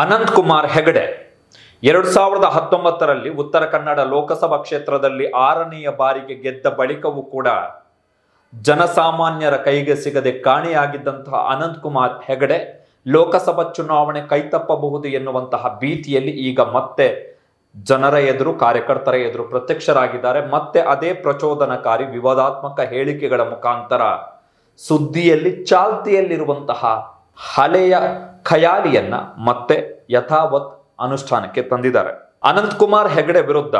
ಅನಂತ್ ಕುಮಾರ್ ಹೆಗಡೆ ಎರಡ್ ಸಾವಿರದ ಹತ್ತೊಂಬತ್ತರಲ್ಲಿ ಉತ್ತರ ಕನ್ನಡ ಲೋಕಸಭಾ ಕ್ಷೇತ್ರದಲ್ಲಿ ಆರನೆಯ ಬಾರಿಗೆ ಗೆದ್ದ ಬಳಿಕವೂ ಕೂಡ ಜನಸಾಮಾನ್ಯರ ಕೈಗೆ ಸಿಗದೆ ಕಾಣೆಯಾಗಿದ್ದಂತಹ ಅನಂತ್ ಕುಮಾರ್ ಹೆಗಡೆ ಲೋಕಸಭಾ ಚುನಾವಣೆ ಕೈತಪ್ಪಬಹುದು ಎನ್ನುವಂತಹ ಭೀತಿಯಲ್ಲಿ ಈಗ ಮತ್ತೆ ಜನರ ಎದುರು ಕಾರ್ಯಕರ್ತರ ಎದುರು ಪ್ರತ್ಯಕ್ಷರಾಗಿದ್ದಾರೆ ಮತ್ತೆ ಅದೇ ಪ್ರಚೋದನಕಾರಿ ವಿವಾದಾತ್ಮಕ ಹೇಳಿಕೆಗಳ ಮುಖಾಂತರ ಸುದ್ದಿಯಲ್ಲಿ ಚಾಲ್ತಿಯಲ್ಲಿರುವಂತಹ ಹಳೆಯ ಖಯಾಲಿಯನ್ನ ಮತ್ತೆ ಯಥಾವತ್ ಅನುಷ್ಠಾನಕ್ಕೆ ತಂದಿದ್ದಾರೆ ಅನಂತಕುಮಾರ್ ಹೆಗಡೆ ವಿರುದ್ಧ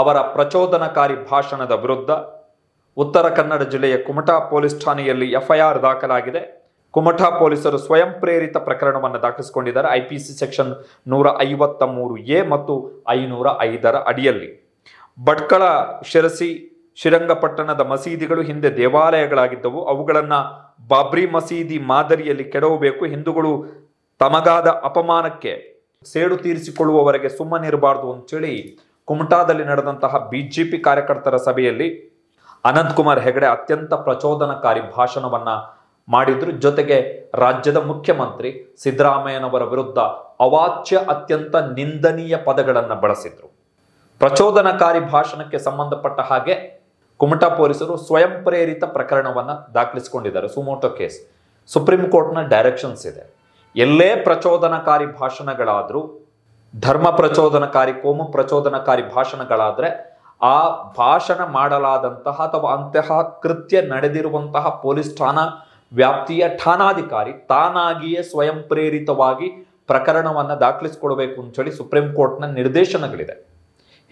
ಅವರ ಪ್ರಚೋದನಕಾರಿ ಭಾಷಣದ ವಿರುದ್ಧ ಉತ್ತರ ಕನ್ನಡ ಜಿಲ್ಲೆಯ ಕುಮಟಾ ಪೊಲೀಸ್ ಠಾಣೆಯಲ್ಲಿ ಎಫ್ಐಆರ್ ದಾಖಲಾಗಿದೆ ಕುಮಟಾ ಪೊಲೀಸರು ಸ್ವಯಂ ಪ್ರೇರಿತ ಪ್ರಕರಣವನ್ನು ದಾಖಲಿಸಿಕೊಂಡಿದ್ದಾರೆ ಐ ಸಿ ಸೆಕ್ಷನ್ ನೂರ ಐವತ್ತ ಮೂರು ಎ ಮತ್ತು ಐನೂರ ಐದರ ಅಡಿಯಲ್ಲಿ ಭಟ್ಕಳ ಶಿರಸಿ ಶ್ರೀರಂಗಪಟ್ಟಣದ ಮಸೀದಿಗಳು ಹಿಂದೆ ದೇವಾಲಯಗಳಾಗಿದ್ದವು ಅವುಗಳನ್ನು ಬಾಬ್ರಿ ಮಸೀದಿ ಮಾದರಿಯಲ್ಲಿ ಕೆಡವಬೇಕು ಹಿಂದೂಗಳು ತಮಗಾದ ಅಪಮಾನಕ್ಕೆ ಸೇಡು ತೀರಿಸಿಕೊಳ್ಳುವವರೆಗೆ ಸುಮ್ಮನಿರಬಾರ್ದು ಅಂತೇಳಿ ಕುಮಟಾದಲ್ಲಿ ನಡೆದಂತಹ ಬಿಜೆಪಿ ಕಾರ್ಯಕರ್ತರ ಸಭೆಯಲ್ಲಿ ಅನಂತಕುಮಾರ್ ಹೆಗಡೆ ಅತ್ಯಂತ ಪ್ರಚೋದನಕಾರಿ ಭಾಷಣವನ್ನ ಮಾಡಿದ್ರು ಜೊತೆಗೆ ರಾಜ್ಯದ ಮುಖ್ಯಮಂತ್ರಿ ಸಿದ್ದರಾಮಯ್ಯನವರ ವಿರುದ್ಧ ಅವಾಚ್ಯ ಅತ್ಯಂತ ನಿಂದನೀಯ ಪದಗಳನ್ನು ಬಳಸಿದ್ರು ಪ್ರಚೋದನಕಾರಿ ಭಾಷಣಕ್ಕೆ ಸಂಬಂಧಪಟ್ಟ ಹಾಗೆ ಕುಮಟಾ ಪೊಲೀಸರು ಸ್ವಯಂ ಪ್ರೇರಿತ ಪ್ರಕರಣವನ್ನು ದಾಖಲಿಸಿಕೊಂಡಿದ್ದಾರೆ ಸುಮೋಟೋ ಕೇಸ್ ಸುಪ್ರೀಂ ಕೋರ್ಟ್ನ ಡೈರೆಕ್ಷನ್ಸ್ ಇದೆ ಎಲ್ಲೇ ಪ್ರಚೋದನಕಾರಿ ಭಾಷಣಗಳಾದರೂ ಧರ್ಮ ಪ್ರಚೋದನಕಾರಿ ಕೋಮು ಪ್ರಚೋದನಕಾರಿ ಭಾಷಣಗಳಾದರೆ ಆ ಭಾಷಣ ಮಾಡಲಾದಂತಹ ಅಥವಾ ಅಂತಹ ಕೃತ್ಯ ನಡೆದಿರುವಂತಹ ಪೊಲೀಸ್ ಠಾಣಾ ವ್ಯಾಪ್ತಿಯ ಠಾಣಾಧಿಕಾರಿ ತಾನಾಗಿಯೇ ಸ್ವಯಂ ಪ್ರೇರಿತವಾಗಿ ಪ್ರಕರಣವನ್ನು ದಾಖಲಿಸಿಕೊಡಬೇಕು ಅಂತ ಹೇಳಿ ಸುಪ್ರೀಂ ಕೋರ್ಟ್ನ ನಿರ್ದೇಶನಗಳಿದೆ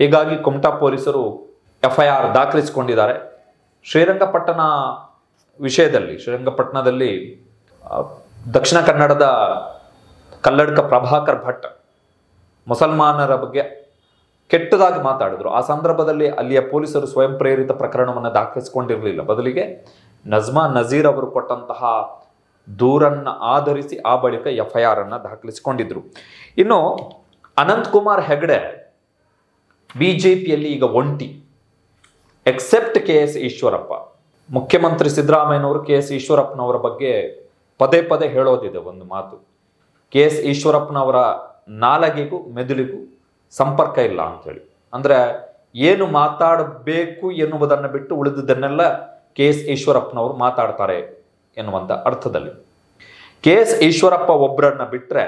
ಹೀಗಾಗಿ ಕುಮಟಾ ಪೊಲೀಸರು ಎಫ್ ಐ ಆರ್ ದಾಖಲಿಸಿಕೊಂಡಿದ್ದಾರೆ ಶ್ರೀರಂಗಪಟ್ಟಣ ವಿಷಯದಲ್ಲಿ ಶ್ರೀರಂಗಪಟ್ಟಣದಲ್ಲಿ ದಕ್ಷಿಣ ಕನ್ನಡದ ಕಲ್ಲಡ್ಕ ಪ್ರಭಾಕರ್ ಭಟ್ ಮುಸಲ್ಮಾನರ ಬಗ್ಗೆ ಕೆಟ್ಟದಾಗಿ ಮಾತಾಡಿದ್ರು ಆ ಸಂದರ್ಭದಲ್ಲಿ ಅಲ್ಲಿಯ ಪೊಲೀಸರು ಸ್ವಯಂ ಪ್ರೇರಿತ ಪ್ರಕರಣವನ್ನು ದಾಖಲಿಸಿಕೊಂಡಿರಲಿಲ್ಲ ಬದಲಿಗೆ ನಜ್ಮಾ ನಜೀರ್ ಅವರು ಕೊಟ್ಟಂತಹ ದೂರನ್ನು ಆಧರಿಸಿ ಆ ಬಳಿಕ ಎಫ್ ಐ ಆರ್ ಅನ್ನು ದಾಖಲಿಸಿಕೊಂಡಿದ್ರು ಇನ್ನು ಅನಂತ್ ಹೆಗ್ಡೆ ಹೆಗಡೆ ಬಿ ಜೆ ಪಿಯಲ್ಲಿ ಈಗ ಒಂಟಿ ಎಕ್ಸೆಪ್ಟ್ ಕೆ ಎಸ್ ಈಶ್ವರಪ್ಪ ಮುಖ್ಯಮಂತ್ರಿ ಸಿದ್ದರಾಮಯ್ಯನವರು ಕೆ ಎಸ್ ಈಶ್ವರಪ್ಪನವರ ಬಗ್ಗೆ ಪದೇ ಪದೇ ಹೇಳೋದಿದೆ ಒಂದು ಮಾತು ಕೆ ಎಸ್ ಈಶ್ವರಪ್ಪನವರ ನಾಲಗೆಗೂ ಮೆದುಳಿಗೂ ಸಂಪರ್ಕ ಇಲ್ಲ ಅಂಥೇಳಿ ಅಂದರೆ ಏನು ಮಾತಾಡಬೇಕು ಎನ್ನುವುದನ್ನು ಬಿಟ್ಟು ಉಳಿದದನ್ನೆಲ್ಲ ಕೆ ಎಸ್ ಈಶ್ವರಪ್ಪನವರು ಮಾತಾಡ್ತಾರೆ ಎನ್ನುವಂಥ ಅರ್ಥದಲ್ಲಿ ಕೆ ಎಸ್ ಈಶ್ವರಪ್ಪ ಒಬ್ಬರನ್ನ ಬಿಟ್ಟರೆ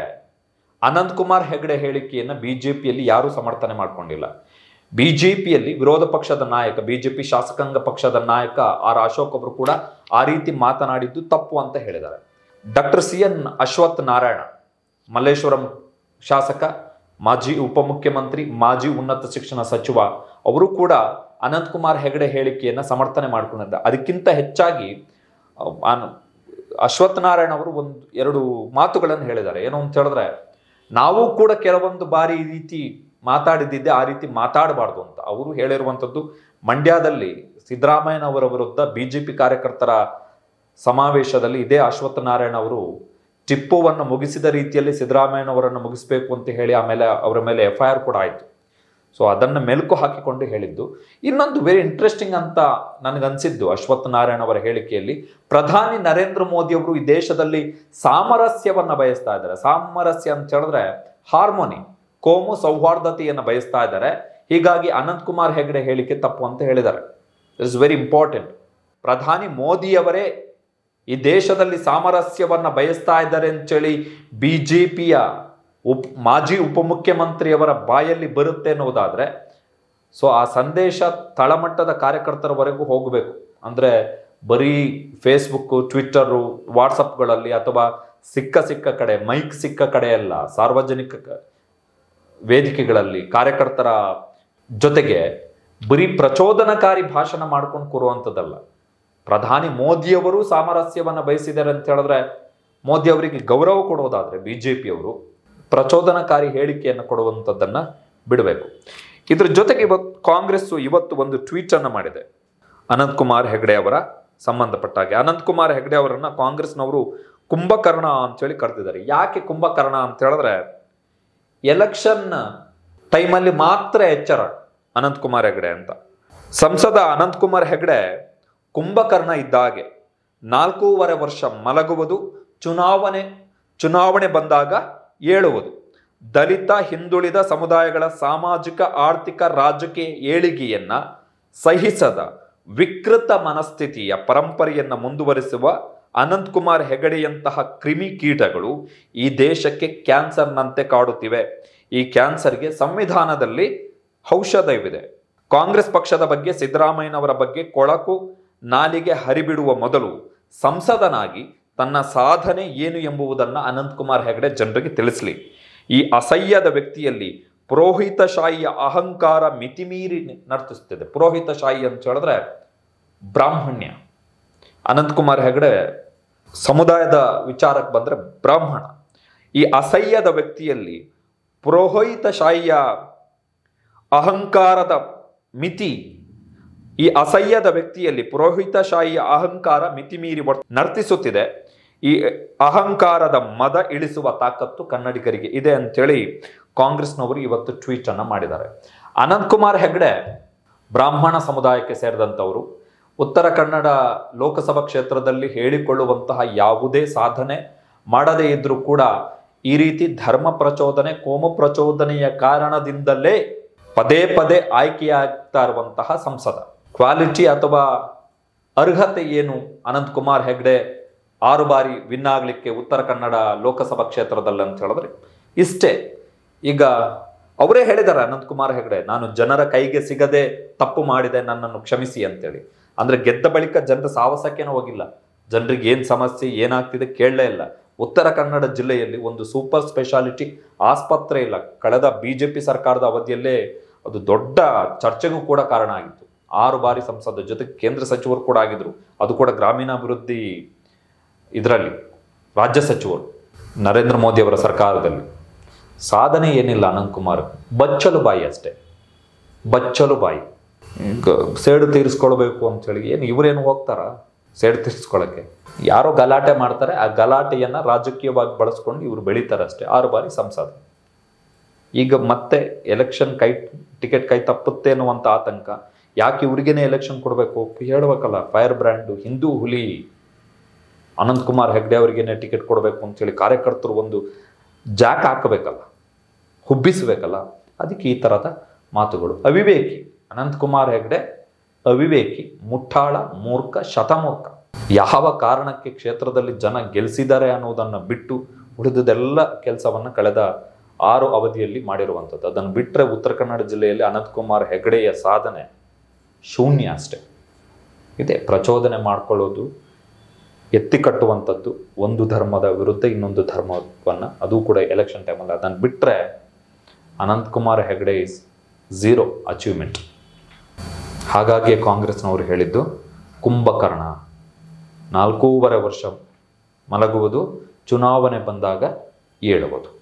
ಅನಂತಕುಮಾರ್ ಹೆಗಡೆ ಹೇಳಿಕೆಯನ್ನು ಬಿ ಜೆ ಪಿಯಲ್ಲಿ ಯಾರೂ ಸಮರ್ಥನೆ ಮಾಡಿಕೊಂಡಿಲ್ಲ ಪಿಯಲ್ಲಿ ವಿರೋಧ ಪಕ್ಷದ ನಾಯಕ ಬಿಜೆಪಿ ಶಾಸಕಾಂಗ ಪಕ್ಷದ ನಾಯಕ ಆರ್ ಅಶೋಕ್ ಅವರು ಕೂಡ ಆ ರೀತಿ ಮಾತನಾಡಿದ್ದು ತಪ್ಪು ಅಂತ ಹೇಳಿದ್ದಾರೆ doctor C N Ashwath Narayana Malleshwaram ಶಾಸಕ ಮಾಜಿ ಉಪಮುಖ್ಯಮಂತ್ರಿ ಮಾಜಿ ಉನ್ನತ ಶಿಕ್ಷಣ ಸಚಿವ ಅವರು ಕೂಡ ಅನಂತಕುಮಾರ್ ಹೆಗಡೆ ಹೇಳಿಕೆಯನ್ನು ಸಮರ್ಥನೆ ಮಾಡಿಕೊಂಡಿದ್ದಾರೆ ಅದಕ್ಕಿಂತ ಹೆಚ್ಚಾಗಿ ಅಶ್ವಥ್ ನಾರಾಯಣ ಅವರು ಒಂದು ಎರಡು ಮಾತುಗಳನ್ನು ಹೇಳಿದ್ದಾರೆ ಏನು ಅಂತ ಹೇಳಿದ್ರೆ ನಾವು ಕೂಡ ಕೆಲವೊಂದು ಬಾರಿ ಈ ರೀತಿ ಮಾತಾಡಿದ್ದಿದ್ದೆ ಆ ರೀತಿ ಮಾತಾಡಬಾರ್ದು ಅಂತ ಅವರು ಹೇಳಿರುವಂಥದ್ದು ಮಂಡ್ಯದಲ್ಲಿ ಅವರ ವಿರುದ್ಧ ಬಿ ಜೆ ಪಿ ಕಾರ್ಯಕರ್ತರ ಸಮಾವೇಶದಲ್ಲಿ ಇದೇ ಅಶ್ವತ್ಥ ನಾರಾಯಣ ಅವರು ಟಿಪ್ಪುವನ್ನು ಮುಗಿಸಿದ ರೀತಿಯಲ್ಲಿ ಅವರನ್ನು ಮುಗಿಸಬೇಕು ಅಂತ ಹೇಳಿ ಆಮೇಲೆ ಅವರ ಮೇಲೆ ಎಫ್ ಐ ಆರ್ ಕೂಡ ಆಯಿತು ಸೊ ಅದನ್ನು ಮೆಲುಕು ಹಾಕಿಕೊಂಡು ಹೇಳಿದ್ದು ಇನ್ನೊಂದು ವೆರಿ ಇಂಟ್ರೆಸ್ಟಿಂಗ್ ಅಂತ ನನಗನ್ಸಿದ್ದು ಅಶ್ವತ್ಥ ನಾರಾಯಣ ಅವರ ಹೇಳಿಕೆಯಲ್ಲಿ ಪ್ರಧಾನಿ ನರೇಂದ್ರ ಮೋದಿ ಅವರು ಈ ದೇಶದಲ್ಲಿ ಸಾಮರಸ್ಯವನ್ನು ಬಯಸ್ತಾ ಇದ್ದಾರೆ ಸಾಮರಸ್ಯ ಅಂತ ಹೇಳಿದ್ರೆ ಹಾರ್ಮೋನಿ ಕೋಮು ಸೌಹಾರ್ದತೆಯನ್ನು ಬಯಸ್ತಾ ಇದ್ದಾರೆ ಹೀಗಾಗಿ ಅನಂತ್ ಕುಮಾರ್ ಹೆಗಡೆ ಹೇಳಿಕೆ ತಪ್ಪು ಅಂತ ಹೇಳಿದ್ದಾರೆ ಇಟ್ಸ್ ವೆರಿ ಇಂಪಾರ್ಟೆಂಟ್ ಪ್ರಧಾನಿ ಮೋದಿಯವರೇ ಈ ದೇಶದಲ್ಲಿ ಸಾಮರಸ್ಯವನ್ನು ಬಯಸ್ತಾ ಇದ್ದಾರೆ ಅಂತೇಳಿ ಬಿ ಜೆ ಪಿಯ ಉಪ್ ಮಾಜಿ ಉಪಮುಖ್ಯಮಂತ್ರಿಯವರ ಬಾಯಲ್ಲಿ ಬರುತ್ತೆ ಅನ್ನೋದಾದರೆ ಸೊ ಆ ಸಂದೇಶ ತಳಮಟ್ಟದ ಕಾರ್ಯಕರ್ತರವರೆಗೂ ಹೋಗಬೇಕು ಅಂದರೆ ಬರೀ ಫೇಸ್ಬುಕ್ಕು ಟ್ವಿಟ್ಟರು ವಾಟ್ಸಪ್ಗಳಲ್ಲಿ ಅಥವಾ ಸಿಕ್ಕ ಸಿಕ್ಕ ಕಡೆ ಮೈಕ್ ಸಿಕ್ಕ ಕಡೆಯಲ್ಲ ಸಾರ್ವಜನಿಕ ವೇದಿಕೆಗಳಲ್ಲಿ ಕಾರ್ಯಕರ್ತರ ಜೊತೆಗೆ ಬರೀ ಪ್ರಚೋದನಕಾರಿ ಭಾಷಣ ಮಾಡ್ಕೊಂಡು ಕೂರುವಂಥದ್ದಲ್ಲ ಪ್ರಧಾನಿ ಮೋದಿಯವರು ಸಾಮರಸ್ಯವನ್ನು ಬಯಸಿದ್ದಾರೆ ಅಂತ ಹೇಳಿದ್ರೆ ಮೋದಿ ಅವರಿಗೆ ಗೌರವ ಕೊಡೋದಾದರೆ ಬಿ ಜೆ ಪಿಯವರು ಪ್ರಚೋದನಕಾರಿ ಹೇಳಿಕೆಯನ್ನು ಕೊಡುವಂಥದ್ದನ್ನು ಬಿಡಬೇಕು ಇದ್ರ ಜೊತೆಗೆ ಇವತ್ತು ಕಾಂಗ್ರೆಸ್ಸು ಇವತ್ತು ಒಂದು ಟ್ವೀಟನ್ನು ಮಾಡಿದೆ ಅನಂತಕುಮಾರ್ ಹೆಗಡೆ ಅವರ ಸಂಬಂಧಪಟ್ಟ ಅನಂತ್ ಅನಂತಕುಮಾರ್ ಹೆಗಡೆ ಅವರನ್ನು ಕಾಂಗ್ರೆಸ್ನವರು ಕುಂಭಕರ್ಣ ಅಂತೇಳಿ ಕರೆದಿದ್ದಾರೆ ಯಾಕೆ ಕುಂಭಕರ್ಣ ಅಂತ ಹೇಳಿದ್ರೆ ಎಲೆಕ್ಷನ್ ಟೈಮಲ್ಲಿ ಮಾತ್ರ ಎಚ್ಚರ ಅನಂತಕುಮಾರ್ ಹೆಗಡೆ ಅಂತ ಸಂಸದ ಅನಂತಕುಮಾರ್ ಹೆಗಡೆ ಕುಂಭಕರ್ಣ ಇದ್ದ ಹಾಗೆ ನಾಲ್ಕೂವರೆ ವರ್ಷ ಮಲಗುವುದು ಚುನಾವಣೆ ಚುನಾವಣೆ ಬಂದಾಗ ಏಳುವುದು ದಲಿತ ಹಿಂದುಳಿದ ಸಮುದಾಯಗಳ ಸಾಮಾಜಿಕ ಆರ್ಥಿಕ ರಾಜಕೀಯ ಏಳಿಗೆಯನ್ನು ಸಹಿಸದ ವಿಕೃತ ಮನಸ್ಥಿತಿಯ ಪರಂಪರೆಯನ್ನು ಮುಂದುವರಿಸುವ ಅನಂತ್ ಕುಮಾರ್ ಹೆಗಡೆಯಂತಹ ಕ್ರಿಮಿ ಕೀಟಗಳು ಈ ದೇಶಕ್ಕೆ ಕ್ಯಾನ್ಸರ್ನಂತೆ ಕಾಡುತ್ತಿವೆ ಈ ಕ್ಯಾನ್ಸರ್ಗೆ ಸಂವಿಧಾನದಲ್ಲಿ ಔಷಧವಿದೆ ಕಾಂಗ್ರೆಸ್ ಪಕ್ಷದ ಬಗ್ಗೆ ಸಿದ್ದರಾಮಯ್ಯನವರ ಬಗ್ಗೆ ಕೊಳಕು ನಾಲಿಗೆ ಹರಿಬಿಡುವ ಮೊದಲು ಸಂಸದನಾಗಿ ತನ್ನ ಸಾಧನೆ ಏನು ಎಂಬುದನ್ನು ಅನಂತಕುಮಾರ್ ಹೆಗಡೆ ಜನರಿಗೆ ತಿಳಿಸಲಿ ಈ ಅಸಹ್ಯದ ವ್ಯಕ್ತಿಯಲ್ಲಿ ಪುರೋಹಿತಶಾಹಿಯ ಅಹಂಕಾರ ಮಿತಿಮೀರಿ ನರ್ತಿಸುತ್ತಿದೆ ಪುರೋಹಿತಶಾಹಿ ಅಂತ ಹೇಳಿದ್ರೆ ಬ್ರಾಹ್ಮಣ್ಯ ಅನಂತಕುಮಾರ್ ಹೆಗಡೆ ಸಮುದಾಯದ ವಿಚಾರಕ್ಕೆ ಬಂದರೆ ಬ್ರಾಹ್ಮಣ ಈ ಅಸಹ್ಯದ ವ್ಯಕ್ತಿಯಲ್ಲಿ ಪುರೋಹಿತಶಾಹಿಯ ಅಹಂಕಾರದ ಮಿತಿ ಈ ಅಸಹ್ಯದ ವ್ಯಕ್ತಿಯಲ್ಲಿ ಪುರೋಹಿತಶಾಹಿಯ ಅಹಂಕಾರ ಮಿತಿ ಮೀರಿ ನರ್ತಿಸುತ್ತಿದೆ ಈ ಅಹಂಕಾರದ ಮದ ಇಳಿಸುವ ತಾಕತ್ತು ಕನ್ನಡಿಗರಿಗೆ ಇದೆ ಅಂತೇಳಿ ಕಾಂಗ್ರೆಸ್ನವರು ಇವತ್ತು ಟ್ವೀಟ್ ಅನ್ನು ಮಾಡಿದ್ದಾರೆ ಅನಂತ್ ಕುಮಾರ್ ಹೆಗ್ಡೆ ಬ್ರಾಹ್ಮಣ ಸಮುದಾಯಕ್ಕೆ ಸೇರಿದಂಥವರು ಉತ್ತರ ಕನ್ನಡ ಲೋಕಸಭಾ ಕ್ಷೇತ್ರದಲ್ಲಿ ಹೇಳಿಕೊಳ್ಳುವಂತಹ ಯಾವುದೇ ಸಾಧನೆ ಮಾಡದೇ ಇದ್ರೂ ಕೂಡ ಈ ರೀತಿ ಧರ್ಮ ಪ್ರಚೋದನೆ ಕೋಮ ಪ್ರಚೋದನೆಯ ಕಾರಣದಿಂದಲೇ ಪದೇ ಪದೇ ಆಯ್ಕೆಯಾಗ್ತಾ ಇರುವಂತಹ ಸಂಸದ ಕ್ವಾಲಿಟಿ ಅಥವಾ ಅರ್ಹತೆ ಏನು ಅನಂತ್ ಕುಮಾರ್ ಹೆಗ್ಡೆ ಆರು ಬಾರಿ ವಿನ್ ಆಗಲಿಕ್ಕೆ ಉತ್ತರ ಕನ್ನಡ ಲೋಕಸಭಾ ಕ್ಷೇತ್ರದಲ್ಲಿ ಅಂತ ಹೇಳಿದ್ರೆ ಇಷ್ಟೇ ಈಗ ಅವರೇ ಹೇಳಿದ್ದಾರೆ ಅನಂತ್ ಕುಮಾರ್ ಹೆಗ್ಡೆ ನಾನು ಜನರ ಕೈಗೆ ಸಿಗದೆ ತಪ್ಪು ಮಾಡಿದೆ ನನ್ನನ್ನು ಕ್ಷಮಿಸಿ ಅಂತೇಳಿ ಅಂದರೆ ಗೆದ್ದ ಬಳಿಕ ಜನರ ಸಾವಸಕ್ಕೇನೂ ಹೋಗಿಲ್ಲ ಜನರಿಗೆ ಏನು ಸಮಸ್ಯೆ ಏನಾಗ್ತಿದೆ ಕೇಳಲೇ ಇಲ್ಲ ಉತ್ತರ ಕನ್ನಡ ಜಿಲ್ಲೆಯಲ್ಲಿ ಒಂದು ಸೂಪರ್ ಸ್ಪೆಷಾಲಿಟಿ ಆಸ್ಪತ್ರೆ ಇಲ್ಲ ಕಳೆದ ಬಿ ಜೆ ಪಿ ಸರ್ಕಾರದ ಅವಧಿಯಲ್ಲೇ ಅದು ದೊಡ್ಡ ಚರ್ಚೆಗೂ ಕೂಡ ಕಾರಣ ಆಗಿತ್ತು ಆರು ಬಾರಿ ಸಂಸದ ಜೊತೆಗೆ ಕೇಂದ್ರ ಸಚಿವರು ಕೂಡ ಆಗಿದ್ರು ಅದು ಕೂಡ ಗ್ರಾಮೀಣಾಭಿವೃದ್ಧಿ ಇದರಲ್ಲಿ ರಾಜ್ಯ ಸಚಿವರು ನರೇಂದ್ರ ಮೋದಿ ಅವರ ಸರ್ಕಾರದಲ್ಲಿ ಸಾಧನೆ ಏನಿಲ್ಲ ಅನಂತ್ ಕುಮಾರ್ ಬಚ್ಚಲು ಬಾಯಿ ಅಷ್ಟೇ ಬಚ್ಚಲು ಬಾಯಿ ಸೇಡು ತೀರಿಸ್ಕೊಳ್ಬೇಕು ಅಂತೇಳಿ ಏನು ಇವರೇನು ಹೋಗ್ತಾರ ಸೇಡು ತೀರಿಸ್ಕೊಳ್ಳೋಕ್ಕೆ ಯಾರೋ ಗಲಾಟೆ ಮಾಡ್ತಾರೆ ಆ ಗಲಾಟೆಯನ್ನು ರಾಜಕೀಯವಾಗಿ ಬಳಸ್ಕೊಂಡು ಇವರು ಬೆಳೀತಾರೆ ಅಷ್ಟೇ ಆರು ಬಾರಿ ಸಂಸದ ಈಗ ಮತ್ತೆ ಎಲೆಕ್ಷನ್ ಕೈ ಟಿಕೆಟ್ ಕೈ ತಪ್ಪುತ್ತೆ ಅನ್ನುವಂಥ ಆತಂಕ ಯಾಕೆ ಇವ್ರಿಗೇನೆ ಎಲೆಕ್ಷನ್ ಕೊಡಬೇಕು ಹೇಳ್ಬೇಕಲ್ಲ ಫೈರ್ ಬ್ರ್ಯಾಂಡು ಹಿಂದೂ ಹುಲಿ ಅನಂತ್ ಕುಮಾರ್ ಹೆಗ್ಡೆ ಅವರಿಗೇನೆ ಟಿಕೆಟ್ ಕೊಡಬೇಕು ಅಂತೇಳಿ ಕಾರ್ಯಕರ್ತರು ಒಂದು ಜಾಕ್ ಹಾಕಬೇಕಲ್ಲ ಹುಬ್ಬಿಸಬೇಕಲ್ಲ ಅದಕ್ಕೆ ಈ ಥರದ ಮಾತುಗಳು ಅವಿವೇಕಿ ಅನಂತಕುಮಾರ್ ಹೆಗ್ಡೆ ಅವಿವೇಕಿ ಮುಠಾಳ ಮೂರ್ಖ ಶತಮೂರ್ಖ ಯಾವ ಕಾರಣಕ್ಕೆ ಕ್ಷೇತ್ರದಲ್ಲಿ ಜನ ಗೆಲ್ಲಿಸಿದ್ದಾರೆ ಅನ್ನೋದನ್ನು ಬಿಟ್ಟು ಉಳಿದದೆಲ್ಲ ಕೆಲಸವನ್ನು ಕಳೆದ ಆರು ಅವಧಿಯಲ್ಲಿ ಮಾಡಿರುವಂಥದ್ದು ಅದನ್ನು ಬಿಟ್ಟರೆ ಉತ್ತರ ಕನ್ನಡ ಜಿಲ್ಲೆಯಲ್ಲಿ ಅನಂತಕುಮಾರ್ ಹೆಗಡೆಯ ಸಾಧನೆ ಶೂನ್ಯ ಅಷ್ಟೆ ಇದೆ ಪ್ರಚೋದನೆ ಮಾಡಿಕೊಳ್ಳೋದು ಎತ್ತಿ ಕಟ್ಟುವಂಥದ್ದು ಒಂದು ಧರ್ಮದ ವಿರುದ್ಧ ಇನ್ನೊಂದು ಧರ್ಮವನ್ನು ಅದು ಕೂಡ ಎಲೆಕ್ಷನ್ ಟೈಮಲ್ಲಿ ಅದನ್ನು ಬಿಟ್ಟರೆ Ananthkumar Hegade is zero achievement ಹಾಗಾಗಿಯೇ ಕಾಂಗ್ರೆಸ್ನವರು ಹೇಳಿದ್ದು ಕುಂಭಕರ್ಣ ನಾಲ್ಕೂವರೆ ವರ್ಷ ಮಲಗುವುದು ಚುನಾವಣೆ ಬಂದಾಗ ಏಳುವುದು